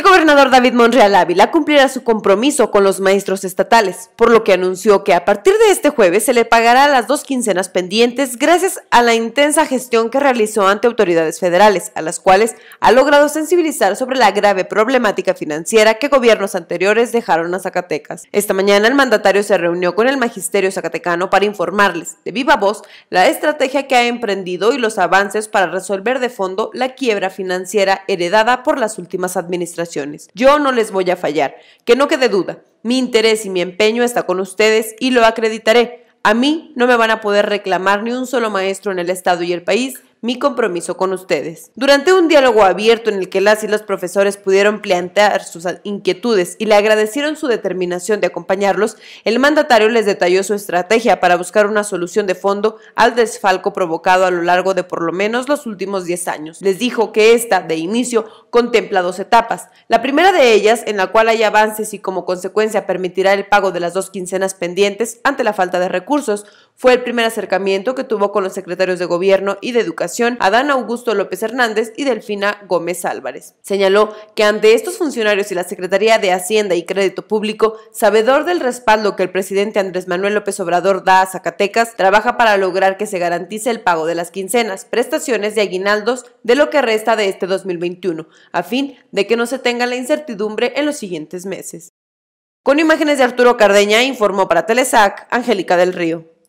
El gobernador David Monreal Ávila cumplirá su compromiso con los maestros estatales, por lo que anunció que a partir de este jueves se le pagará las dos quincenas pendientes gracias a la intensa gestión que realizó ante autoridades federales, a las cuales ha logrado sensibilizar sobre la grave problemática financiera que gobiernos anteriores dejaron a Zacatecas. Esta mañana el mandatario se reunió con el magisterio zacatecano para informarles de viva voz la estrategia que ha emprendido y los avances para resolver de fondo la quiebra financiera heredada por las últimas administraciones yo no les voy a fallar. Que no quede duda. Mi interés y mi empeño está con ustedes y lo acreditaré. A mí no me van a poder reclamar ni un solo maestro en el Estado y el país mi compromiso con ustedes. Durante un diálogo abierto en el que las y los profesores pudieron plantear sus inquietudes y le agradecieron su determinación de acompañarlos, el mandatario les detalló su estrategia para buscar una solución de fondo al desfalco provocado a lo largo de por lo menos los últimos 10 años. Les dijo que esta, de inicio, contempla dos etapas. La primera de ellas, en la cual hay avances y como consecuencia permitirá el pago de las dos quincenas pendientes ante la falta de recursos, fue el primer acercamiento que tuvo con los secretarios de Gobierno y de Educación, Adán Augusto López Hernández y Delfina Gómez Álvarez. Señaló que ante estos funcionarios y la Secretaría de Hacienda y Crédito Público, sabedor del respaldo que el presidente Andrés Manuel López Obrador da a Zacatecas, trabaja para lograr que se garantice el pago de las quincenas, prestaciones y aguinaldos de lo que resta de este 2021, a fin de que no se tenga la incertidumbre en los siguientes meses. Con imágenes de Arturo Cardeña, informó para Telesac Angélica del Río.